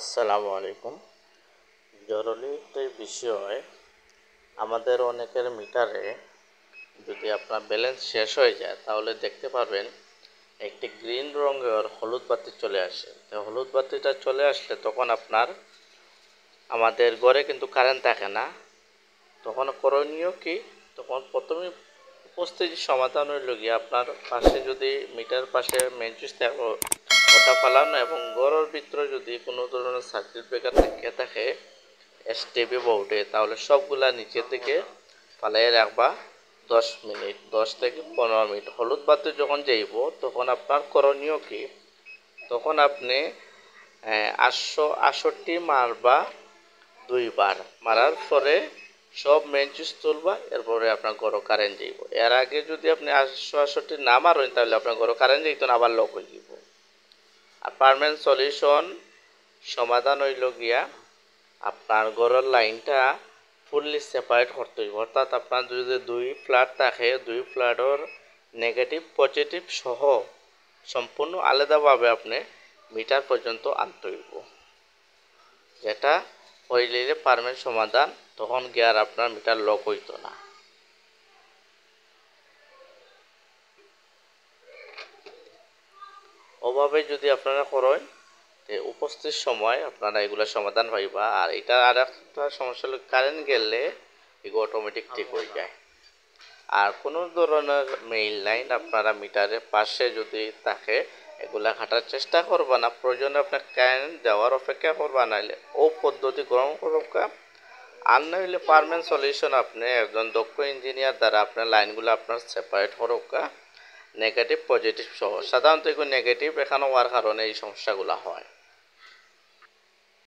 আসসালামু আলাইকুম জরুরিতে বিষয় আমাদের অনেকের মিটারে যদি আপনার ব্যালেন্স শেষ হয়ে যায় তাহলে দেখতে পারবেন একটি গ্রিন রঙের হলুদ বাতি চলে আসে তো হলুদ বাতিটা চলে আসলে তখন আপনার আমাদের ঘরে কিন্তু কারেন্ট থাকে না তখন করণীয় কি তখন প্রথমে উপস্থিতি সমাধান হইল গিয়ে আপনার পাশে যদি মিটার পাশে মেন সুইচ ঘন্টা ফালানো এবং ঘরের ভিতরে যদি কোনো ধরনের সার্কিট ব্রেকার থাকে থাকে স্টেপে বউটে তাহলে সবগুলা নিচে থেকে ফালাই রাখবা দশ মিনিট দশ থেকে পনেরো মিনিট হলুদ বাতি যখন যাইব তখন আপনার করণীয় কি তখন আপনি হ্যাঁ, আটশো আষট্টি মারবা দুইবার মারার পরে সব মেন সুইচ তুলবা এরপরে আপনার ঘরও কারেন্ট যাইব এর আগে যদি আপনি আটশো আষট্টি না মারেন তাহলে আপনার ঘরও কারেন্ট যাইতেন আবার লক হয়ে পারমানেন্ট সলিউশন সমাধান হইল গিয়া আপনার ঘরের লাইনটা ফুললি সেপারেট করতে হইব অর্থাৎ আপনার যদি দুই ফ্ল্যাট থাকে দুই ফ্ল্যাটর নেগেটিভ পজিটিভ সহ সম্পূর্ণ আলাদাভাবে আপনি মিটার পর্যন্ত আনতে হইব যেটা হইলে পারমানেন্ট সমাধান তখন গিয়ার আপনার মিটার লক হইত না ওভাবে যদি আপনারা করেন তে উপস্থিত সময় আপনারা এগুলা সমাধান পাইবা আর এটা আর একটা সমস্যা হলো কারেন্ট গেলে এগুলো অটোমেটিক ঠিক হয়ে যায় আর কোনো ধরনের মেইন লাইন আপনারা মিটারের পাশে যদি থাকে এগুলা ঘাটার চেষ্টা করবা না প্রয়োজনে আপনার কারেন্ট দেওয়ার অপেক্ষা করবা নাহলে ও পদ্ধতি গ্রহণ করবা আর নইলে পারমানেন্ট সলিউশন আপনি একজন দক্ষ ইঞ্জিনিয়ার দ্বারা আপনার লাইনগুলো আপনার সেপারেট হরকা নেগেটিভ পজিটিভ সহ সাধারণত এগুলো নেগেটিভ এখানে হওয়ার কারণে এই সমস্যাগুলো হয়